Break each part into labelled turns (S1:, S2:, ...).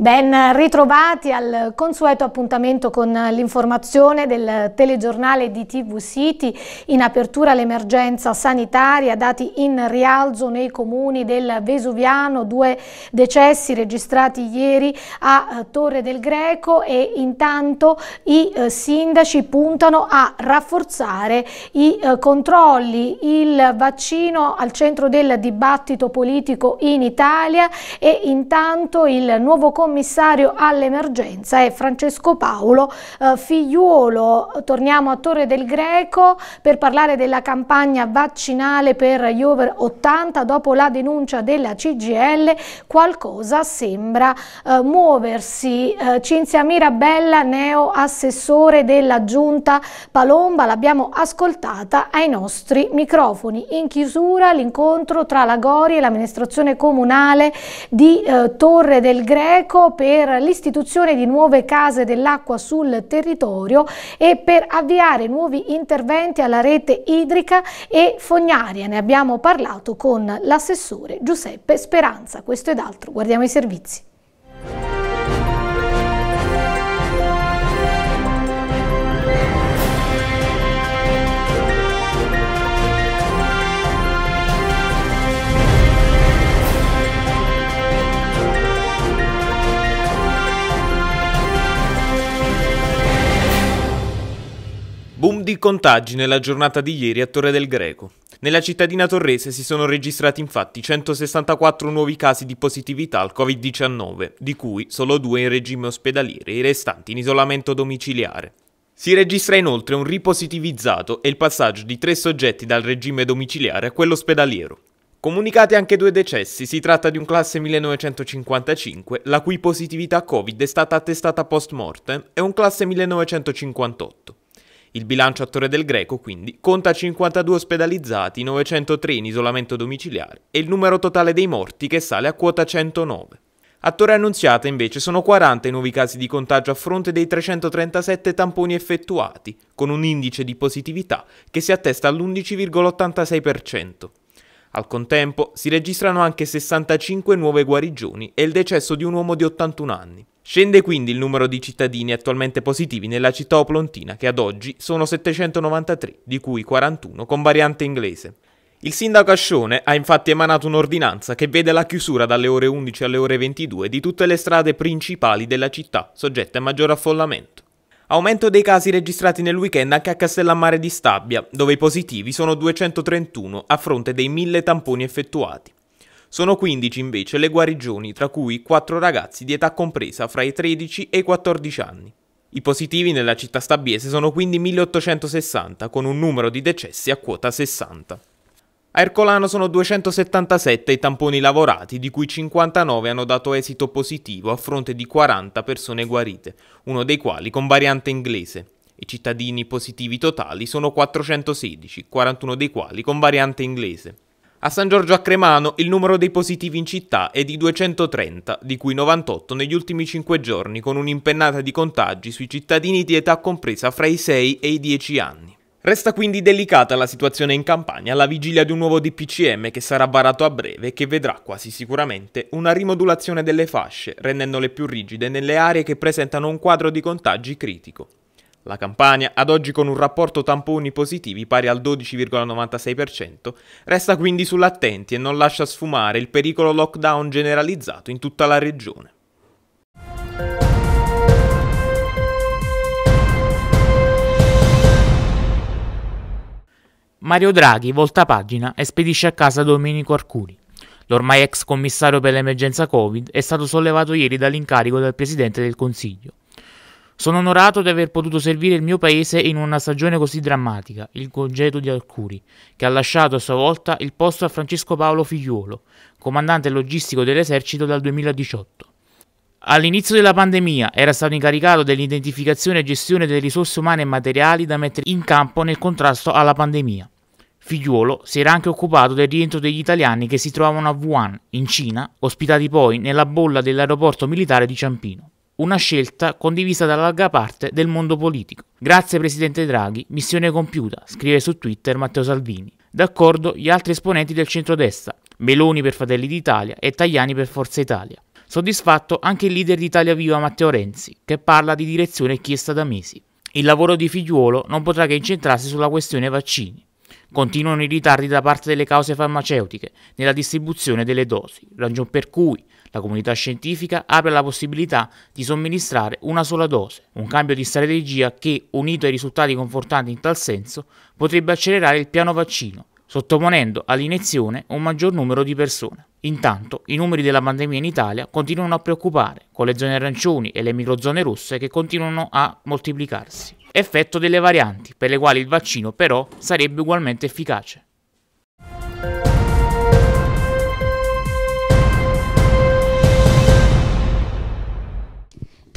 S1: Ben ritrovati al consueto appuntamento con l'informazione del telegiornale di TV City. In apertura l'emergenza sanitaria, dati in rialzo nei comuni del Vesuviano, due decessi registrati ieri a eh, Torre del Greco e intanto i eh, sindaci puntano a rafforzare i eh, controlli, il vaccino al centro del dibattito politico in Italia e intanto il nuovo comitato commissario all'emergenza è Francesco Paolo eh, Figliuolo. Torniamo a Torre del Greco per parlare della campagna vaccinale per gli over 80. Dopo la denuncia della CGL qualcosa sembra eh, muoversi. Eh, Cinzia Mirabella, neo assessore della giunta Palomba, l'abbiamo ascoltata ai nostri microfoni. In chiusura l'incontro tra la Gori e l'amministrazione comunale di eh, Torre del Greco pubblico ecco per l'istituzione di nuove case dell'acqua sul territorio e per avviare nuovi interventi alla rete idrica e fognaria. Ne abbiamo parlato con l'assessore Giuseppe Speranza. Questo ed altro, guardiamo i servizi.
S2: Boom di contagi nella giornata di ieri a Torre del Greco. Nella cittadina torrese si sono registrati infatti 164 nuovi casi di positività al Covid-19, di cui solo due in regime ospedaliere e i restanti in isolamento domiciliare. Si registra inoltre un ripositivizzato e il passaggio di tre soggetti dal regime domiciliare a quello ospedaliero. Comunicati anche due decessi, si tratta di un classe 1955, la cui positività Covid è stata attestata post mortem, e un classe 1958. Il bilancio a Torre del Greco, quindi, conta 52 ospedalizzati, 903 in isolamento domiciliare e il numero totale dei morti che sale a quota 109. A Torre Annunziata invece sono 40 i nuovi casi di contagio a fronte dei 337 tamponi effettuati, con un indice di positività che si attesta all'11,86%. Al contempo si registrano anche 65 nuove guarigioni e il decesso di un uomo di 81 anni. Scende quindi il numero di cittadini attualmente positivi nella città oplontina che ad oggi sono 793, di cui 41 con variante inglese. Il sindaco Ascione ha infatti emanato un'ordinanza che vede la chiusura dalle ore 11 alle ore 22 di tutte le strade principali della città, soggette a maggior affollamento. Aumento dei casi registrati nel weekend anche a Castellammare di Stabia, dove i positivi sono 231 a fronte dei 1000 tamponi effettuati. Sono 15 invece le guarigioni, tra cui 4 ragazzi di età compresa fra i 13 e i 14 anni. I positivi nella città stabiese sono quindi 1860, con un numero di decessi a quota 60. A Ercolano sono 277 i tamponi lavorati, di cui 59 hanno dato esito positivo a fronte di 40 persone guarite, uno dei quali con variante inglese. I cittadini positivi totali sono 416, 41 dei quali con variante inglese. A San Giorgio a Cremano il numero dei positivi in città è di 230, di cui 98 negli ultimi 5 giorni, con un'impennata di contagi sui cittadini di età compresa fra i 6 e i 10 anni. Resta quindi delicata la situazione in Campania alla vigilia di un nuovo DPCM che sarà varato a breve e che vedrà quasi sicuramente una rimodulazione delle fasce, rendendole più rigide nelle aree che presentano un quadro di contagi critico. La Campania, ad oggi con un rapporto tamponi positivi pari al 12,96%, resta quindi sull'attenti e non lascia sfumare il pericolo lockdown generalizzato in tutta la regione.
S3: Mario Draghi, volta pagina, e spedisce a casa Domenico Arcuri. L'ormai ex commissario per l'emergenza Covid è stato sollevato ieri dall'incarico del Presidente del Consiglio. Sono onorato di aver potuto servire il mio paese in una stagione così drammatica, il congedo di Alcuri, che ha lasciato a sua volta il posto a Francesco Paolo Figliuolo, comandante logistico dell'esercito dal 2018. All'inizio della pandemia era stato incaricato dell'identificazione e gestione delle risorse umane e materiali da mettere in campo nel contrasto alla pandemia. Figliuolo si era anche occupato del rientro degli italiani che si trovavano a Wuhan, in Cina, ospitati poi nella bolla dell'aeroporto militare di Ciampino una scelta condivisa da larga parte del mondo politico. Grazie Presidente Draghi, missione compiuta, scrive su Twitter Matteo Salvini. D'accordo gli altri esponenti del centrodestra, Meloni per Fratelli d'Italia e Tajani per Forza Italia. Soddisfatto anche il leader di Italia Viva Matteo Renzi, che parla di direzione chiesta da mesi. Il lavoro di Figliuolo non potrà che incentrarsi sulla questione vaccini. Continuano i ritardi da parte delle cause farmaceutiche nella distribuzione delle dosi, ragion per cui la comunità scientifica apre la possibilità di somministrare una sola dose, un cambio di strategia che, unito ai risultati confortanti in tal senso, potrebbe accelerare il piano vaccino sottoponendo all'iniezione un maggior numero di persone. Intanto i numeri della pandemia in Italia continuano a preoccupare, con le zone arancioni e le microzone rosse che continuano a moltiplicarsi. Effetto delle varianti, per le quali il vaccino però sarebbe ugualmente efficace.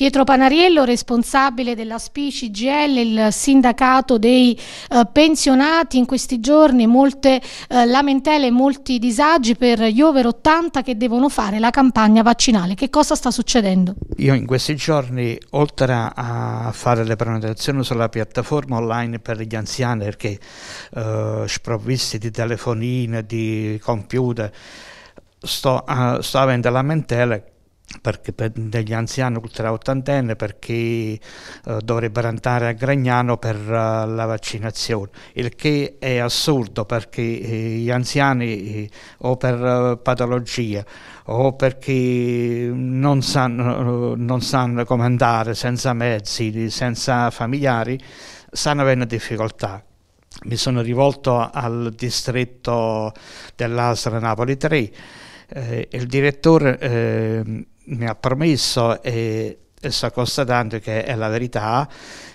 S1: Pietro Panariello, responsabile della SPICI GL, il sindacato dei eh, pensionati. In questi giorni molte eh, lamentele, molti disagi per gli over 80 che devono fare la campagna vaccinale. Che cosa sta succedendo?
S4: Io in questi giorni, oltre a fare le prenotazioni sulla piattaforma online per gli anziani, perché eh, sprovvisti di telefonine, di computer, sto, uh, sto avendo lamentele perché per degli anziani ultra ottantenne perché eh, dovrebbero andare a Gragnano per uh, la vaccinazione, il che è assurdo perché eh, gli anziani eh, o per uh, patologia o perché non sanno, non sanno come andare senza mezzi, senza familiari, stanno avendo difficoltà mi sono rivolto al distretto dell'ASRA Napoli 3. Eh, il direttore eh, mi ha promesso e, e sta constatando che è la verità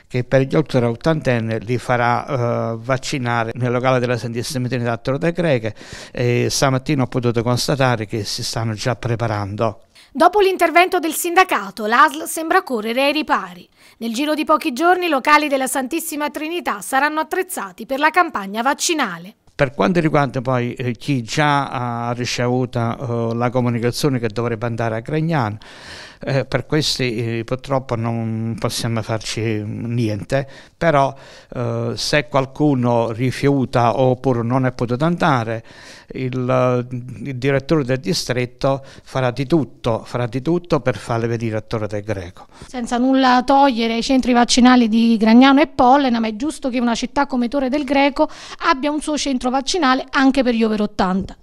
S4: che per gli oltre 80 anni li farà uh, vaccinare nel locale della Santissima Trinità a Torre Greche e stamattina ho potuto constatare che si stanno già preparando.
S1: Dopo l'intervento del sindacato, l'ASL sembra correre ai ripari. Nel giro di pochi giorni i locali della Santissima Trinità saranno attrezzati per la campagna vaccinale.
S4: Per quanto riguarda poi eh, chi già ha ricevuto eh, la comunicazione che dovrebbe andare a Gragnano, eh, per questi eh, purtroppo non possiamo farci niente, però eh, se qualcuno rifiuta oppure non è potuto andare, il, eh, il, direttore del distretto farà di tutto, farà di tutto per farle vedere a Torre del Greco.
S1: Senza nulla togliere i centri vaccinali di Gragnano e Pollena, ma è giusto che una città come Torre del Greco abbia un suo centro vaccinale anche per gli over 80.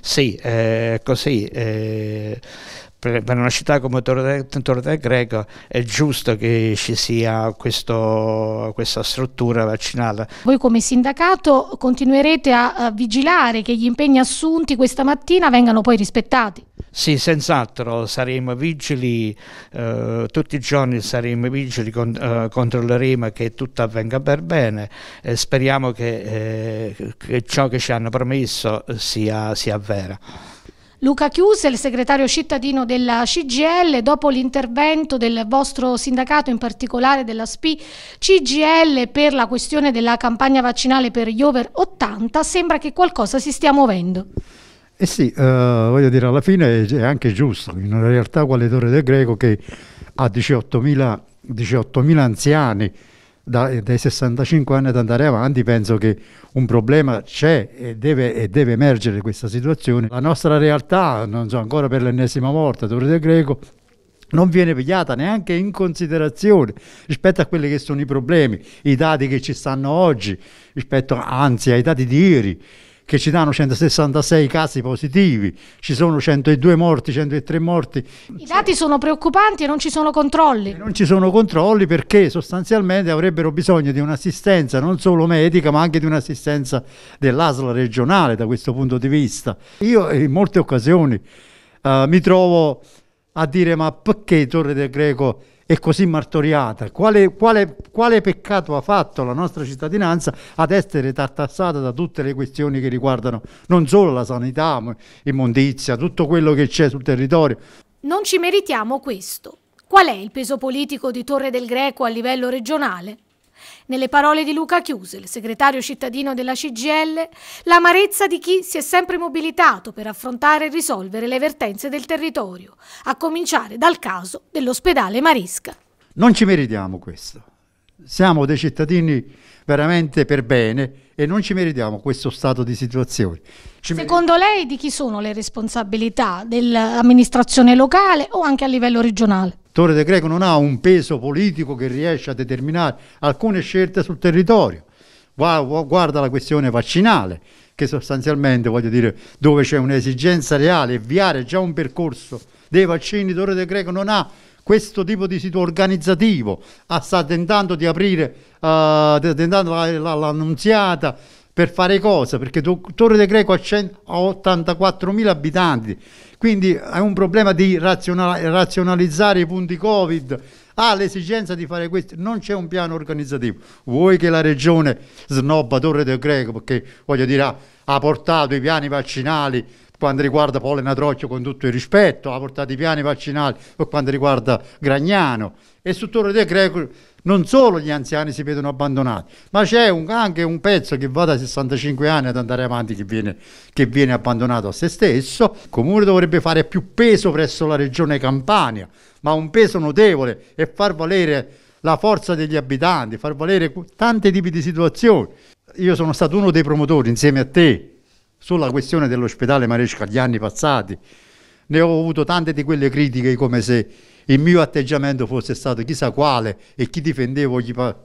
S4: Sì, è eh, così. Eh, per, una città come Torre, Torre del Greco è giusto che ci sia questo, questa struttura vaccinale.
S1: Voi come sindacato continuerete a vigilare che gli impegni assunti questa mattina vengano poi rispettati?
S4: Sì, senz'altro saremo vigili, eh, tutti i giorni saremo vigili, con, eh, controlleremo che tutto avvenga per bene e speriamo che, eh, che ciò che ci hanno promesso sia, sia vero.
S1: Luca Chiuse, il segretario cittadino della CGL, dopo l'intervento del vostro sindacato, in particolare della SPI CGL, per la questione della campagna vaccinale per gli over 80, sembra che qualcosa si stia muovendo.
S5: Eh sì, eh, voglio dire, alla fine è anche giusto, in una realtà quale Torre del Greco che ha 18.000 18 anziani, da, dai 65 anni ad andare avanti, penso che un problema c'è e deve, e deve emergere questa situazione. La nostra realtà, non so, ancora per l'ennesima volta, Torre del Greco, non viene pigliata neanche in considerazione rispetto a quelli che sono i problemi, i dati che ci stanno oggi, rispetto anzi ai dati di ieri che ci danno 166 casi positivi, ci sono 102 morti, 103 morti. I dati sono preoccupanti e non ci sono controlli. non ci sono controlli perché sostanzialmente avrebbero bisogno di un'assistenza non solo medica ma anche di un'assistenza dell'ASL regionale da questo punto di vista. Io in molte occasioni uh, mi trovo a dire ma perché Torre del Greco e così martoriata? Quale, quale, quale, peccato ha fatto la nostra cittadinanza ad essere tassata da tutte le questioni che riguardano non solo la sanità, ma immondizia, tutto quello che c'è sul territorio?
S1: Non ci meritiamo questo. Qual è il peso politico di Torre del Greco a livello regionale? Nelle parole di Luca Chiuse, il segretario cittadino della CGL, l'amarezza di chi si è sempre mobilitato per affrontare e risolvere le vertenze del territorio, a cominciare dal caso dell'ospedale Marisca.
S5: Non ci meritiamo questo. Siamo dei cittadini veramente per bene e non ci meritiamo questo stato di situazione. Ci Secondo
S1: lei di chi sono le responsabilità dell'amministrazione locale o anche a livello regionale?
S5: Torre De Greco non ha un peso politico che riesce a determinare alcune scelte sul territorio. Guarda la questione vaccinale, che sostanzialmente, voglio dire, dove c'è un'esigenza reale, avviare già un percorso dei vaccini, Torre De Greco non ha questo tipo di sito organizzativo, ah, sta tentando di aprire, uh, tentando l'annunziata, per fare cosa? Perché Torre del Greco ha 84.000 abitanti, quindi è un problema di razionalizzare i punti Covid, ha ah, l'esigenza di fare questo, non c'è un piano organizzativo. Vuoi che la regione snobba Torre del Greco perché voglio dire ha, ha portato i piani vaccinali quando riguarda Polena Trocchio con tutto il rispetto, ha portato i piani vaccinali per quanto riguarda Gragnano e su Torre del Greco non solo gli anziani si vedono abbandonati, ma c'è un, anche un pezzo che va da 65 anni ad andare avanti che viene, che viene abbandonato a se stesso. Il comune dovrebbe fare più peso presso la regione Campania, ma un peso notevole e far valere la forza degli abitanti, far valere tanti tipi di situazioni. Io sono stato uno dei promotori insieme a te sulla questione dell'ospedale Maresca gli anni passati. Ne ho avuto tante di quelle critiche come se il mio atteggiamento fosse stato chissà quale e chi difendevo gli pa-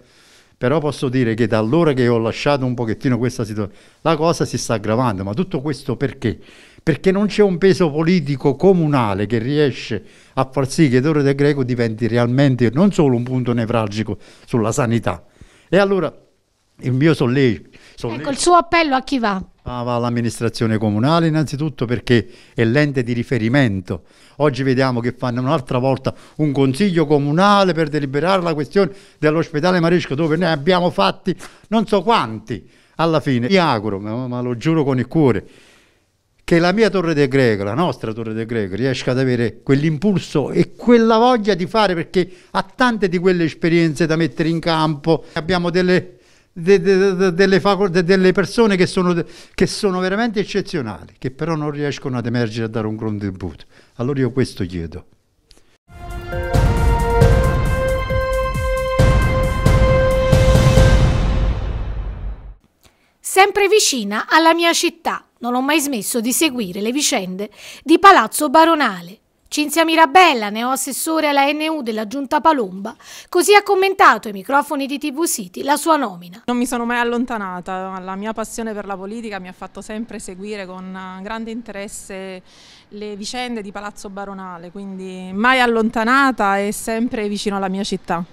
S5: però posso dire che da allora che ho lasciato un pochettino questa situazione, la cosa si sta aggravando, ma tutto questo perché? Perché non c'è un peso politico comunale che riesce a far sì che Dore del Greco diventi realmente non solo un punto nevralgico sulla sanità. E allora il mio sollecito. Ecco,
S1: il suo appello a chi va?
S5: Ah, va all'amministrazione comunale innanzitutto perché è l'ente di riferimento. Oggi vediamo che fanno un'altra volta un consiglio comunale per deliberare la questione dell'ospedale Maresco dove ne abbiamo fatti non so quanti. Alla fine mi auguro, ma, ma lo giuro con il cuore, che la mia Torre del Greco, la nostra Torre del Greco, riesca ad avere quell'impulso e quella voglia di fare perché ha tante di quelle esperienze da mettere in campo. Abbiamo delle de, de, delle, delle, persone che sono, che sono, veramente eccezionali, che però non riescono ad emergere a dare un contributo. Allora io questo chiedo.
S1: Sempre vicina alla mia città, non ho mai smesso di seguire le vicende di Palazzo Baronale, Cinzia Mirabella, neoassessore alla NU della Giunta Palomba, così ha commentato ai microfoni
S6: di TV City la sua nomina. Non mi sono mai allontanata, la mia passione per la politica mi ha fatto sempre seguire con eh, grande interesse le vicende di Palazzo Baronale, quindi mai allontanata e sempre vicino alla mia città.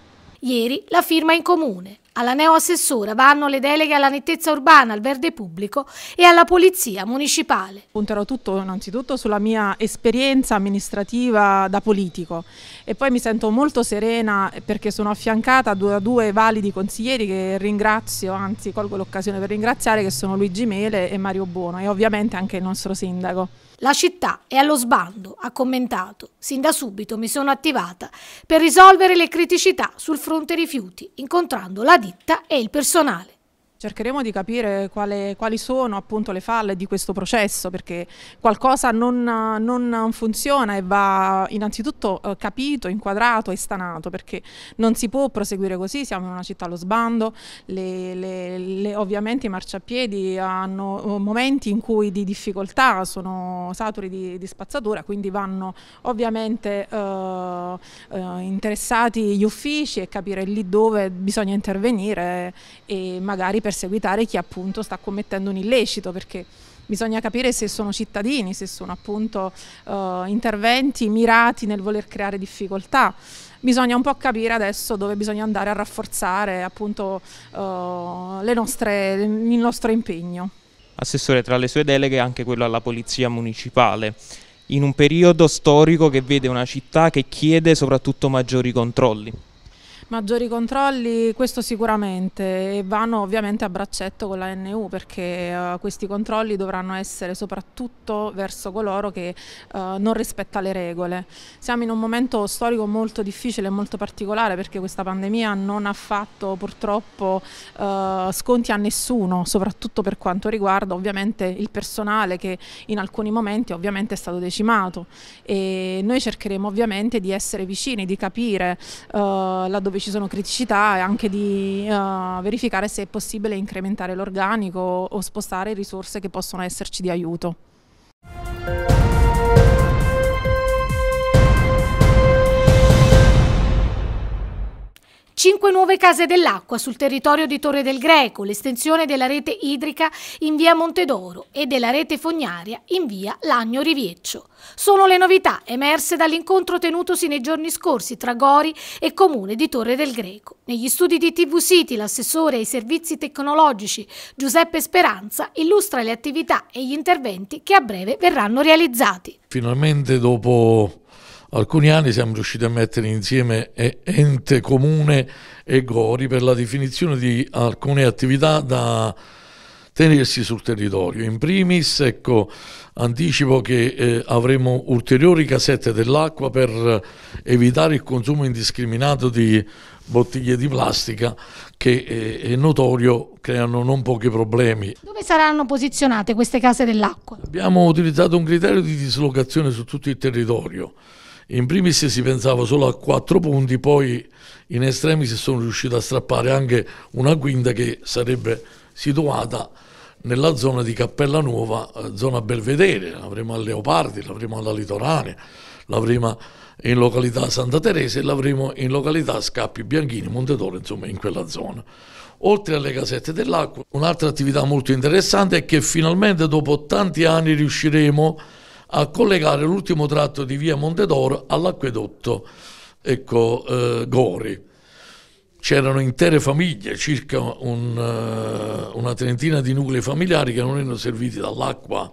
S6: Ieri la firma
S1: in comune, alla neoassessora vanno le deleghe alla nettezza urbana, al verde pubblico e
S6: alla polizia municipale. Punterò tutto innanzitutto sulla mia esperienza amministrativa da politico e poi mi sento molto serena perché sono affiancata da due validi consiglieri che ringrazio, anzi colgo l'occasione per ringraziare che sono Luigi Mele e Mario Buono e ovviamente anche il nostro sindaco. La città è allo sbando, ha commentato.
S1: Sin da subito mi sono attivata per risolvere le criticità sul fronte rifiuti,
S6: incontrando la ditta e il personale. Cercheremo di capire quale, quali sono appunto le falle di questo processo perché qualcosa non, non funziona e va innanzitutto eh, capito, inquadrato e stanato perché non si può proseguire così, siamo in una città allo sbando, le, le, le, ovviamente i marciapiedi hanno eh, momenti in cui di difficoltà, sono saturi di, di spazzatura, quindi vanno ovviamente eh, eh, interessati gli uffici e capire lì dove bisogna intervenire e magari per perseguitare chi appunto sta commettendo un illecito perché bisogna capire se sono cittadini, se sono appunto eh, interventi mirati nel voler creare difficoltà. Bisogna un po' capire adesso dove bisogna andare a rafforzare appunto eh, nostre, il nostro impegno.
S2: Assessore, tra le sue deleghe anche quello alla Polizia Municipale in un periodo storico che vede una città che chiede soprattutto maggiori controlli.
S6: Maggiori controlli, questo sicuramente, e vanno ovviamente a braccetto con la NU perché uh, questi controlli dovranno essere soprattutto verso coloro che uh, non rispetta le regole. Siamo in un momento storico molto difficile e molto particolare perché questa pandemia non ha fatto purtroppo uh, sconti a nessuno, soprattutto per quanto riguarda ovviamente il personale che in alcuni momenti ovviamente è stato decimato e noi cercheremo ovviamente di essere vicini, di capire laddove dove ci sono criticità e anche di uh, verificare se è possibile incrementare l'organico o spostare risorse che possono esserci di aiuto. Cinque nuove case
S1: dell'acqua sul territorio di Torre del Greco, l'estensione della rete idrica in via Montedoro e della rete fognaria in via Lagno Rivieccio. Sono le novità emerse dall'incontro tenutosi nei giorni scorsi tra Gori e Comune di Torre del Greco. Negli studi di TV City l'assessore ai servizi tecnologici Giuseppe Speranza illustra le attività e gli interventi che a breve verranno realizzati.
S7: Finalmente dopo alcuni anni siamo riusciti a mettere insieme ente comune e Gori per la definizione di alcune attività da tenersi sul territorio. In primis, ecco, anticipo che eh, avremo ulteriori casette dell'acqua per evitare il consumo indiscriminato di bottiglie di plastica che eh, è notorio creano non pochi problemi.
S1: Dove saranno posizionate queste case dell'acqua?
S7: Abbiamo utilizzato un criterio di dislocazione su tutto il territorio in primis si pensava solo a quattro punti, poi in estremis sono riuscito a strappare anche una quinta che sarebbe situata nella zona di Cappella Nuova, eh, zona Belvedere, l'avremo a Leopardi, l'avremo alla Litorane, l'avremo in località Santa Teresa e l'avremo in località Scappi Bianchini, Montetoro, insomma in quella zona. Oltre alle casette dell'acqua, un'altra attività molto interessante è che finalmente dopo tanti anni riusciremo a a collegare l'ultimo tratto di via Montedoro all'acquedotto ecco, eh, Gori. C'erano intere famiglie, circa un, eh, una trentina di nuclei familiari che non erano serviti dall'acqua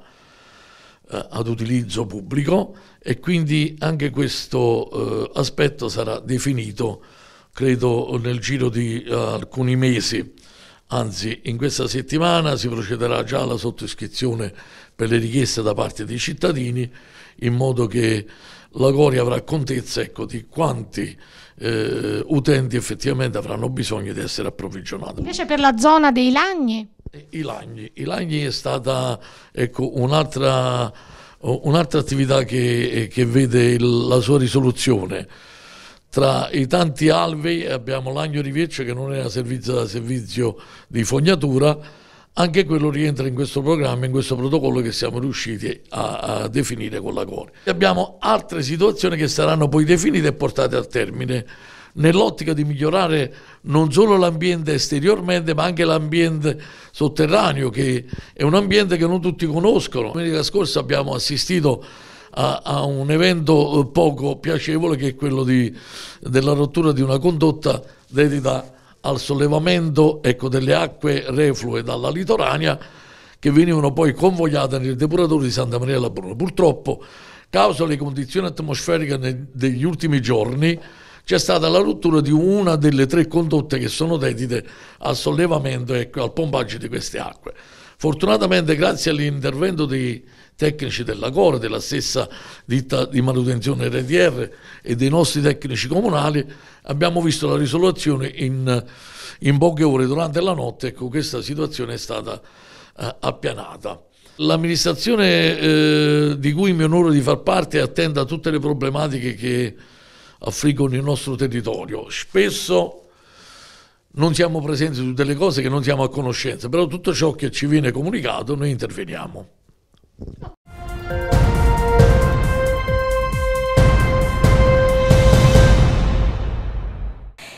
S7: eh, ad utilizzo pubblico e quindi anche questo eh, aspetto sarà definito, credo, nel giro di eh, alcuni mesi. Anzi, in questa settimana si procederà già alla sottoscrizione per le richieste da parte dei cittadini in modo che la Coria avrà contezza ecco, di quanti eh, utenti effettivamente avranno bisogno di essere approvvigionati.
S1: Invece per la zona dei lagni?
S7: I lagni, I lagni è stata ecco, un'altra, un attività che, che vede il, la sua risoluzione. Tra i tanti alvei abbiamo Lagno Riviecce che non era servizio da servizio di fognatura, anche quello rientra in questo programma, in questo protocollo che siamo riusciti a, a definire con la CONI. Abbiamo altre situazioni che saranno poi definite e portate a termine nell'ottica di migliorare non solo l'ambiente esteriormente ma anche l'ambiente sotterraneo che è un ambiente che non tutti conoscono. Domenica scorsa abbiamo assistito a, a un evento poco piacevole che è quello di, della rottura di una condotta dedita a al sollevamento ecco, delle acque reflue dalla litorania che venivano poi convogliate nel depuratore di Santa Maria la Bruna. Purtroppo, causa le condizioni atmosferiche degli ultimi giorni, c'è stata la rottura di una delle tre condotte che sono dedite al sollevamento e ecco, al pompaggio di queste acque. Fortunatamente, grazie all'intervento di tecnici della Core, della stessa ditta di manutenzione RDR e dei nostri tecnici comunali, abbiamo visto la risoluzione in, in poche ore durante la notte, ecco questa situazione è stata eh, appianata. L'amministrazione eh, di cui mi onoro di far parte è attenta a tutte le problematiche che affliggono il nostro territorio. Spesso non siamo presenti su delle cose che non siamo a conoscenza, però tutto ciò che ci viene comunicato noi interveniamo.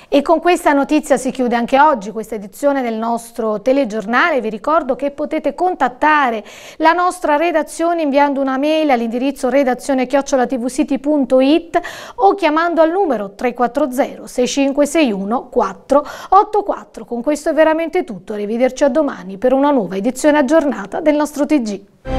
S1: E con questa notizia si chiude anche oggi questa edizione del nostro telegiornale. Vi ricordo che potete contattare la nostra redazione inviando una mail all'indirizzo redazione chiocciolatvcity.it o chiamando al numero 340 6561 484. Con questo è veramente tutto. Arrivederci a domani per una nuova edizione aggiornata del nostro TG.